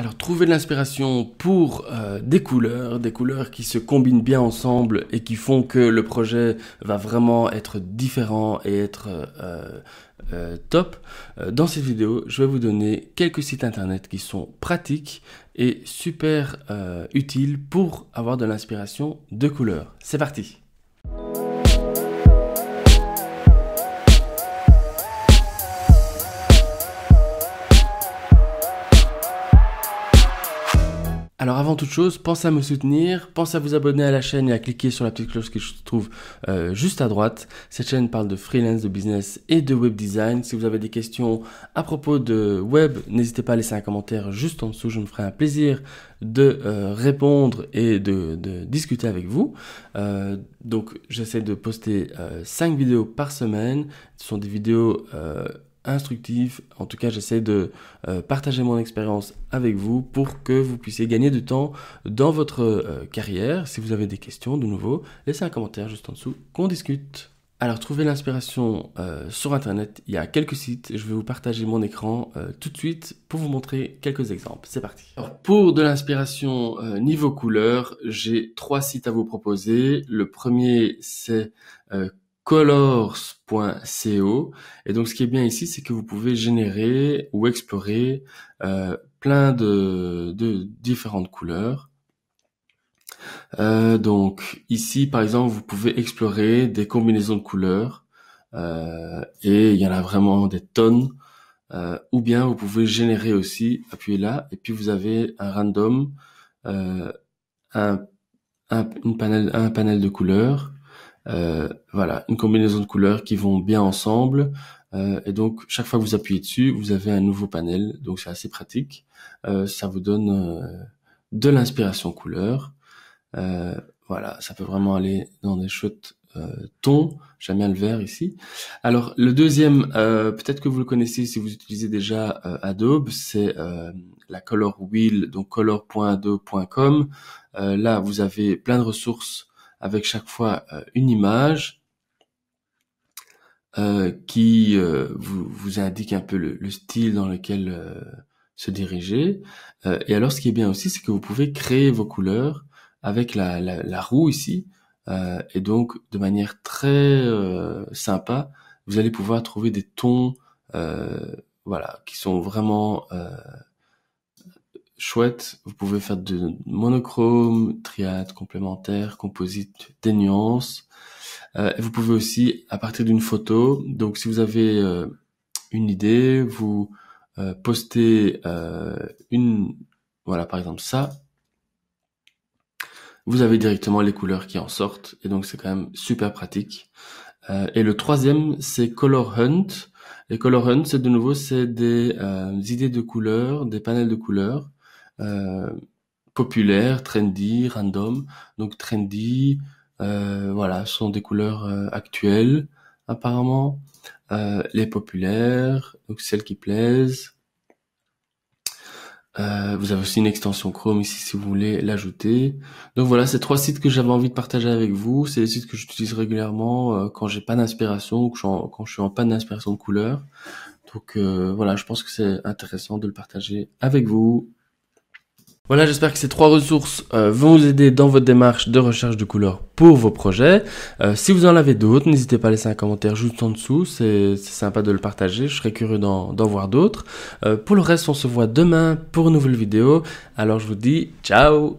Alors trouver de l'inspiration pour euh, des couleurs, des couleurs qui se combinent bien ensemble et qui font que le projet va vraiment être différent et être euh, euh, top. Dans cette vidéo, je vais vous donner quelques sites internet qui sont pratiques et super utiles pour avoir de l'inspiration de couleurs. C'est parti Alors avant toute chose, pensez à me soutenir, pensez à vous abonner à la chaîne et à cliquer sur la petite cloche qui se trouve euh, juste à droite. Cette chaîne parle de freelance, de business et de web design. Si vous avez des questions à propos de web, n'hésitez pas à laisser un commentaire juste en dessous, je me ferai un plaisir de euh, répondre et de, discuter avec vous. Euh, donc j'essaie de poster 5 vidéos par semaine. Ce sont des vidéos instructif. En tout cas, j'essaie de euh, partager mon expérience avec vous pour que vous puissiez gagner du temps dans votre euh, carrière. Si vous avez des questions, de nouveau, laissez un commentaire juste en dessous, qu'on discute. Alors, trouver l'inspiration euh, sur Internet, il y a quelques sites. Je vais vous partager mon écran tout de suite pour vous montrer quelques exemples. C'est parti. Alors, pour de l'inspiration niveau couleur, j'ai trois sites à vous proposer. Le premier, c'est colors.co. Et donc, ce qui est bien ici, c'est que vous pouvez générer ou explorer euh, plein de, différentes couleurs. Euh, donc, ici, par exemple, vous pouvez explorer des combinaisons de couleurs. Euh, et il y en a vraiment des tonnes. ou bien vous pouvez générer aussi, appuyez là, et puis vous avez un random, un, panel, un panel de couleurs euh, voilà, une combinaison de couleurs qui vont bien ensemble. Euh, et donc, chaque fois que vous appuyez dessus, vous avez un nouveau panel. Donc, c'est assez pratique. Euh, ça vous donne de l'inspiration couleur. voilà, ça peut vraiment aller dans des chouettes tons. j'aime bien le vert ici. Alors le deuxième, peut-être que vous le connaissez si vous utilisez déjà Adobe, c'est la color wheel, donc color.adobe.com. là, vous avez plein de ressources avec chaque fois euh, une image euh, qui euh, vous, indique un peu le, style dans lequel se diriger. et alors, ce qui est bien aussi, c'est que vous pouvez créer vos couleurs avec la, la, roue ici. et donc, de manière très sympa, vous allez pouvoir trouver des tons, voilà, qui sont vraiment chouette. Vous pouvez faire de monochrome, triade, complémentaire, composite, des nuances. Euh, vous pouvez aussi, à partir d'une photo, donc si vous avez euh, une idée, vous euh, postez euh, une, voilà, par exemple ça. Vous avez directement les couleurs qui en sortent, et donc c'est quand même super pratique. Euh, et le troisième, c'est Color Hunt. Et color Hunt, c'est de nouveau, c'est des idées de couleurs, des panels de couleurs populaires, euh, populaire, trendy, random. Donc trendy, euh, voilà, sont des couleurs euh, actuelles apparemment. Euh, les populaires, donc celles qui plaisent. vous avez aussi une extension Chrome ici si vous voulez l'ajouter. Donc voilà, ces trois sites que j'avais envie de partager avec vous. C'est les sites que j'utilise régulièrement quand j'ai pas d'inspiration ou quand je suis en panne d'inspiration de couleurs. Donc voilà, je pense que c'est intéressant de le partager avec vous. Voilà, j'espère que ces trois ressources euh, vont vous aider dans votre démarche de recherche de couleurs pour vos projets. Euh, si vous en avez d'autres, n'hésitez pas à laisser un commentaire juste en dessous, c'est sympa de le partager, je serais curieux d'en voir d'autres. Euh, pour le reste, on se voit demain pour une nouvelle vidéo, alors je vous dis ciao